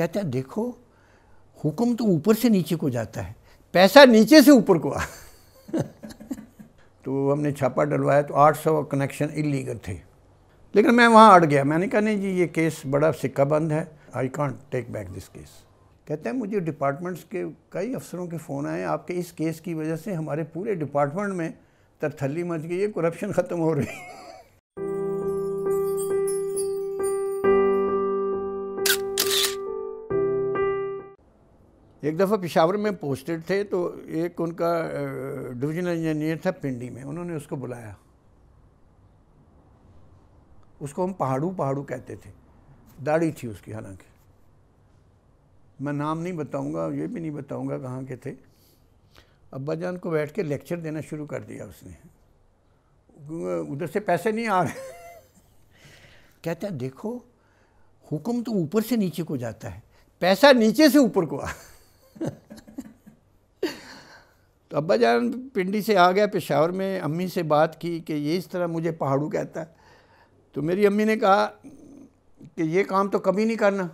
कहते हैं देखो हुक्म तो ऊपर से नीचे को जाता है पैसा नीचे से ऊपर को आ तो हमने छापा डलवाया तो 800 कनेक्शन इलीगल थे लेकिन मैं वहाँ अड़ गया मैंने कहा नहीं जी ये केस बड़ा सिक्का बंद है I can't take back this case कहते हैं मुझे डिपार्टमेंट्स के कई अफसरों के फ़ोन आए आपके इस केस की वजह से हमारे पूरे डिपार्टमेंट में तरथली मच गई है करप्शन ख़त्म हो रही एक दफ़ा पिशावर में पोस्टेड थे तो एक उनका डिविजनल इंजीनियर था पिंडी में उन्होंने उसको बुलाया उसको हम पहाड़ू पहाड़ू कहते थे दाढ़ी थी उसकी हालांकि मैं नाम नहीं बताऊंगा ये भी नहीं बताऊंगा कहाँ के थे अब्बा जान को बैठ के लेक्चर देना शुरू कर दिया उसने उधर से पैसे नहीं आ रहे कहते हैं देखो हुक्म तो ऊपर से नीचे को जाता है पैसा नीचे से ऊपर को आ तो अब्बा जान पिंडी से आ गया पेशावर में अम्मी से बात की कि ये इस तरह मुझे पहाड़ू कहता है तो मेरी अम्मी ने कहा कि ये काम तो कभी नहीं करना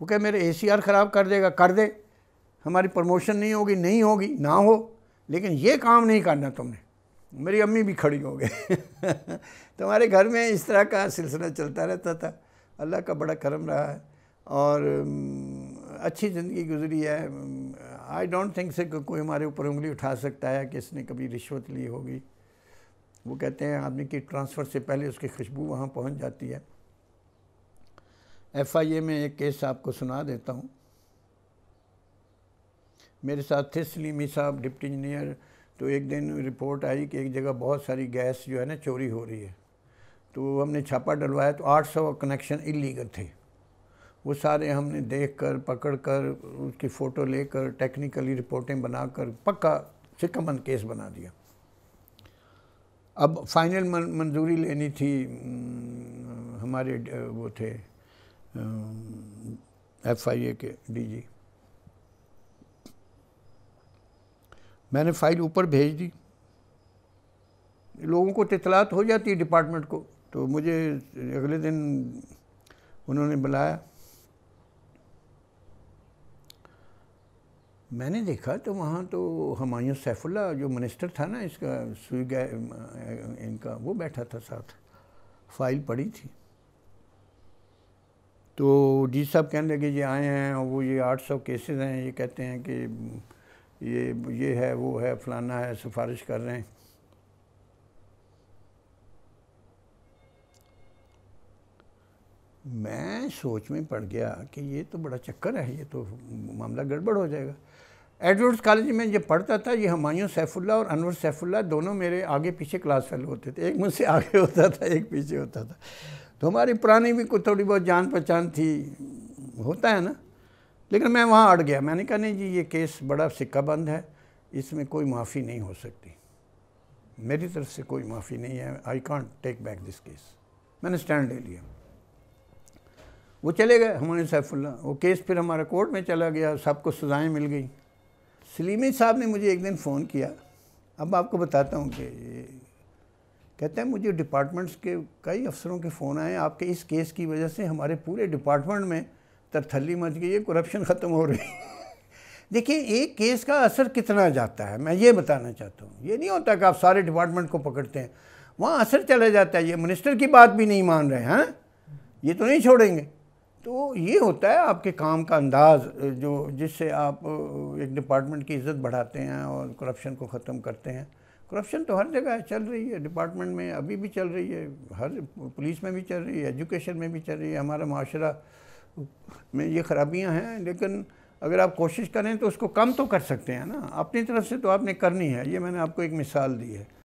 वो कह मेरे ए ख़राब कर देगा कर दे हमारी प्रमोशन नहीं होगी नहीं होगी ना हो लेकिन ये काम नहीं करना तुमने मेरी अम्मी भी खड़ी हो गई तुम्हारे घर में इस तरह का सिलसिला चलता रहता था अल्लाह का बड़ा करम रहा है और अच्छी ज़िंदगी गुजरी है आई डोंट थिंक से कोई हमारे ऊपर उंगली उठा सकता है कि इसने कभी रिश्वत ली होगी वो कहते हैं आदमी की ट्रांसफ़र से पहले उसकी खुशबू वहाँ पहुँच जाती है एफआईए में एक केस आपको सुना देता हूँ मेरे साथ थे सलीमी साहब डिप्टी इंजीनियर तो एक दिन रिपोर्ट आई कि एक जगह बहुत सारी गैस जो है ना चोरी हो रही है तो हमने छापा डलवाया तो 800 कनेक्शन इलीगल थे वो सारे हमने देख कर पकड़ कर उसकी फ़ोटो लेकर टेक्निकली रिपोर्टें बनाकर पक्का सिक्काबंद केस बना दिया अब फाइनल मंजूरी लेनी थी हम्म, हमारे वो थे एफ आई ए के डीजी मैंने फाइल ऊपर भेज दी लोगों को तितलात हो जाती है डिपार्टमेंट को तो मुझे अगले दिन उन्होंने बुलाया मैंने देखा तो वहाँ तो हमायूं सैफुल्ला जो मिनिस्टर था ना इसका सुई इनका वो बैठा था साथ फाइल पड़ी थी तो जी साहब कहने लगे ये आए हैं और वो ये 800 केसेस हैं ये कहते हैं कि ये ये है वो है फलाना है सिफारिश कर रहे हैं मैं सोच में पड़ गया कि ये तो बड़ा चक्कर है ये तो मामला गड़बड़ हो जाएगा एडवर्ड्स कॉलेज में जब पढ़ता था ये हमायूं सैफुल्ला और अनवर सैफुल्ला दोनों मेरे आगे पीछे क्लास फेलो होते थे एक मुझसे आगे होता था एक पीछे होता था तो हमारी पुरानी भी कुछ थोड़ी बहुत जान पहचान थी होता है ना लेकिन मैं वहाँ अड़ गया मैंने कहा नहीं जी ये केस बड़ा सिक्का बंद है इसमें कोई माफ़ी नहीं हो सकती मेरी तरफ से कोई माफ़ी नहीं है I can't take back this case मैंने स्टैंड ले लिया वो चले गए हमारे सैफुल्ला वो केस फिर हमारा कोर्ट में चला गया सबको सजाएं मिल गई सलीमी साहब ने मुझे एक दिन फ़ोन किया अब आपको बताता हूँ कि कहते हैं मुझे डिपार्टमेंट्स के कई अफसरों के फ़ोन आए आपके इस केस की वजह से हमारे पूरे डिपार्टमेंट में तरथली मच गई है करप्शन ख़त्म हो रही है देखिए एक केस का असर कितना जाता है मैं ये बताना चाहता हूँ ये नहीं होता कि आप सारे डिपार्टमेंट को पकड़ते हैं वहाँ असर चला जाता है ये मिनिस्टर की बात भी नहीं मान रहे हैं हाँ? ये तो नहीं छोड़ेंगे तो ये होता है आपके काम का अंदाज जो जिससे आप एक डिपार्टमेंट की इज़्ज़त बढ़ाते हैं और करप्शन को ख़त्म करते हैं करप्शन तो हर जगह चल रही है डिपार्टमेंट में अभी भी चल रही है हर पुलिस में भी चल रही है एजुकेशन में भी चल रही है हमारा माशरा में ये ख़राबियाँ हैं लेकिन अगर आप कोशिश करें तो उसको कम तो कर सकते हैं ना अपनी तरफ से तो आपने करनी है ये मैंने आपको एक मिसाल दी है